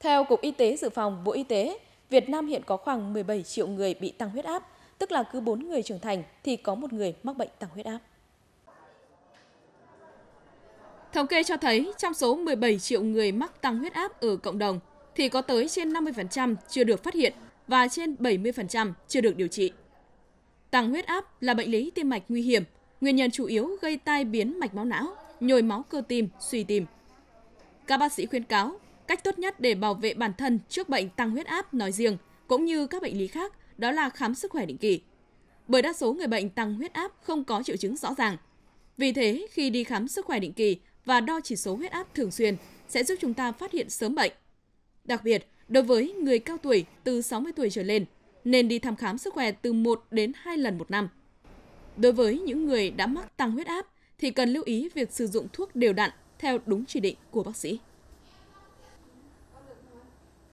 Theo Cục Y tế Dự phòng Bộ Y tế, Việt Nam hiện có khoảng 17 triệu người bị tăng huyết áp, tức là cứ 4 người trưởng thành thì có một người mắc bệnh tăng huyết áp. Thống kê cho thấy, trong số 17 triệu người mắc tăng huyết áp ở cộng đồng, thì có tới trên 50% chưa được phát hiện và trên 70% chưa được điều trị. Tăng huyết áp là bệnh lý tim mạch nguy hiểm, nguyên nhân chủ yếu gây tai biến mạch máu não, nhồi máu cơ tim, suy tim. Các bác sĩ khuyên cáo Cách tốt nhất để bảo vệ bản thân trước bệnh tăng huyết áp nói riêng cũng như các bệnh lý khác đó là khám sức khỏe định kỳ. Bởi đa số người bệnh tăng huyết áp không có triệu chứng rõ ràng. Vì thế, khi đi khám sức khỏe định kỳ và đo chỉ số huyết áp thường xuyên sẽ giúp chúng ta phát hiện sớm bệnh. Đặc biệt, đối với người cao tuổi từ 60 tuổi trở lên, nên đi thăm khám sức khỏe từ 1 đến 2 lần một năm. Đối với những người đã mắc tăng huyết áp thì cần lưu ý việc sử dụng thuốc đều đặn theo đúng chỉ định của bác sĩ.